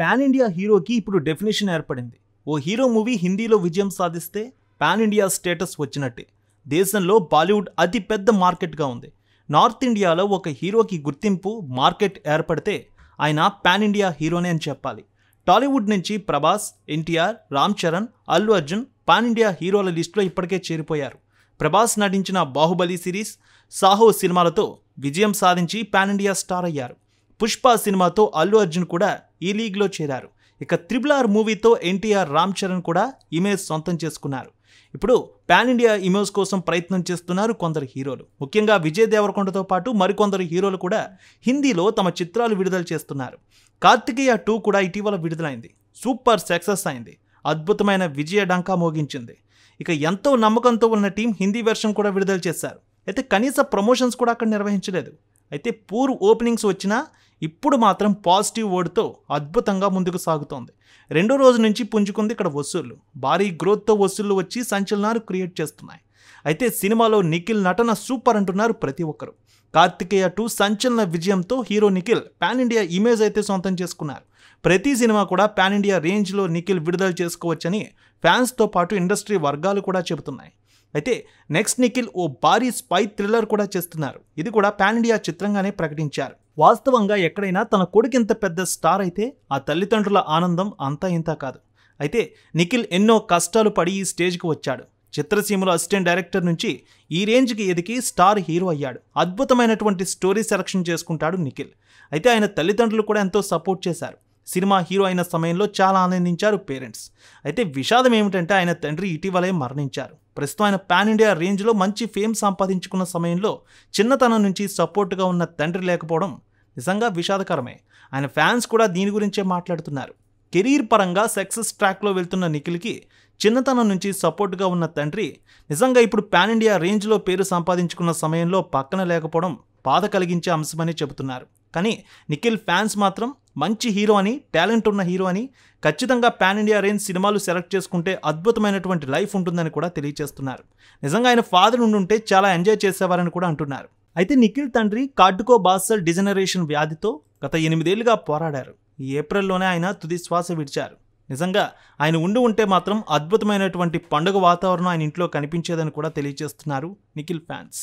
pan India హీరోకి ఇప్పుడు definition ఏర్పడింది ఓ హీరో మూవీ హిందీలో విజయం సాధిస్తే పాన్ ఇండియా స్టేటస్ వచ్చినట్టే దేశంలో బాలీవుడ్ అతి పెద్ద మార్కెట్గా ఉంది నార్త్ ఇండియాలో ఒక హీరోకి గుర్తింపు మార్కెట్ ఏర్పడితే ఆయన పాన్ ఇండియా హీరోనే అని చెప్పాలి టాలీవుడ్ నుంచి ప్రభాస్ ఎన్టీఆర్ రామ్ చరణ్ అల్లు అర్జున్ పాన్ ఇండియా హీరోల లిస్టులో ఇప్పటికే చేరిపోయారు ప్రభాస్ నటించిన బాహుబలి సిరీస్ సాహో సినిమాలతో విజయం సాధించి పాన్ ఇండియా స్టార్ అయ్యారు పుష్ప సినిమాతో అల్లు అర్జున్ కూడా ఈ లీగ్లో చేరారు ఇక త్రిబుల్ ఆర్ మూవీతో ఎన్టీఆర్ రామ్ చరణ్ కూడా ఇమేజ్ సొంతం చేసుకున్నారు ఇప్పుడు పాన్ ఇండియా ఇమేజ్ కోసం ప్రయత్నం చేస్తున్నారు కొందరు హీరోలు ముఖ్యంగా విజయ్ దేవరకొండతో పాటు మరికొందరు హీరోలు కూడా హిందీలో తమ చిత్రాలు విడుదల చేస్తున్నారు కార్తికేయ టూ కూడా ఇటీవల విడుదలైంది సూపర్ సక్సెస్ అయింది అద్భుతమైన విజయ డంకా మోగించింది ఇక ఎంతో నమ్మకంతో ఉన్న టీం హిందీ వెర్షన్ కూడా విడుదల చేశారు అయితే కనీస ప్రమోషన్స్ కూడా అక్కడ నిర్వహించలేదు అయితే పూర్ ఓపెనింగ్స్ వచ్చినా ఇప్పుడు మాత్రం పాజిటివ్ వర్డ్తో అద్భుతంగా ముందుకు సాగుతోంది రెండో రోజు నుంచి పుంజుకుంది ఇక్కడ వసూళ్ళు భారీ గ్రోత్తో వసూళ్లు వచ్చి సంచలనాలు క్రియేట్ చేస్తున్నాయి అయితే సినిమాలో నిఖిల్ నటన సూపర్ అంటున్నారు ప్రతి ఒక్కరు కార్తికేయ టూ సంచలన విజయంతో hero Nikhil pan India image అయితే సొంతం చేసుకున్నారు ప్రతి సినిమా కూడా పాన్ ఇండియా రేంజ్లో నిఖిల్ విడుదల చేసుకోవచ్చని ఫ్యాన్స్తో పాటు ఇండస్ట్రీ వర్గాలు కూడా చెబుతున్నాయి అయితే నెక్స్ట్ నిఖిల్ ఓ భారీ స్పై థ్రిల్లర్ కూడా చేస్తున్నారు ఇది కూడా పాన్ ఇండియా చిత్రంగానే ప్రకటించారు వాస్తవంగా ఎక్కడైనా తన కొడుకు ఇంత పెద్ద స్టార్ అయితే ఆ తల్లిదండ్రుల ఆనందం అంతా ఇంత కాదు అయితే నిఖిల్ ఎన్నో కష్టాలు పడి ఈ స్టేజ్కి వచ్చాడు చిత్రసీమలో అసిస్టెంట్ డైరెక్టర్ నుంచి ఈ రేంజ్కి ఎదిగి స్టార్ హీరో అయ్యాడు అద్భుతమైనటువంటి స్టోరీ సెలక్షన్ చేసుకుంటాడు నిఖిల్ అయితే ఆయన తల్లిదండ్రులు కూడా ఎంతో సపోర్ట్ చేశారు సినిమా హీరో అయిన సమయంలో చాలా ఆనందించారు పేరెంట్స్ అయితే విషాదం ఏమిటంటే ఆయన తండ్రి ఇటీవలే మరణించారు ప్రస్తుతం ఆయన పాన్ ఇండియా రేంజ్లో మంచి ఫేమ్ సంపాదించుకున్న సమయంలో చిన్నతనం నుంచి సపోర్ట్గా ఉన్న తండ్రి లేకపోవడం నిజంగా విషాదకరమే ఆయన ఫ్యాన్స్ కూడా దీని గురించే మాట్లాడుతున్నారు కెరీర్ పరంగా సక్సెస్ ట్రాక్లో వెళ్తున్న నిఖిల్కి చిన్నతనం నుంచి సపోర్ట్గా ఉన్న తండ్రి నిజంగా ఇప్పుడు పాన్ ఇండియా రేంజ్లో పేరు సంపాదించుకున్న సమయంలో పక్కన లేకపోవడం బాధ కలిగించే అంశమని చెబుతున్నారు కానీ నిఖిల్ ఫ్యాన్స్ మాత్రం మంచి హీరో అని టాలెంట్ ఉన్న హీరో అని ఖచ్చితంగా పాన్ ఇండియా రేంజ్ సినిమాలు సెలెక్ట్ చేసుకుంటే అద్భుతమైనటువంటి లైఫ్ ఉంటుందని కూడా తెలియజేస్తున్నారు నిజంగా ఆయన ఫాదర్ ఉండుంటే చాలా ఎంజాయ్ చేసేవారని కూడా అంటున్నారు అయితే నిఖిల్ తండ్రి కార్డుకో బాసల్ డిజనరేషన్ వ్యాధితో గత ఎనిమిదేళ్లుగా పోరాడారు ఈ ఏప్రిల్లోనే ఆయన తుది శ్వాస విడిచారు నిజంగా ఆయన ఉండి ఉంటే మాత్రం అద్భుతమైనటువంటి పండుగ వాతావరణం ఆయన ఇంట్లో కనిపించేదని కూడా తెలియజేస్తున్నారు నిఖిల్ ఫ్యాన్స్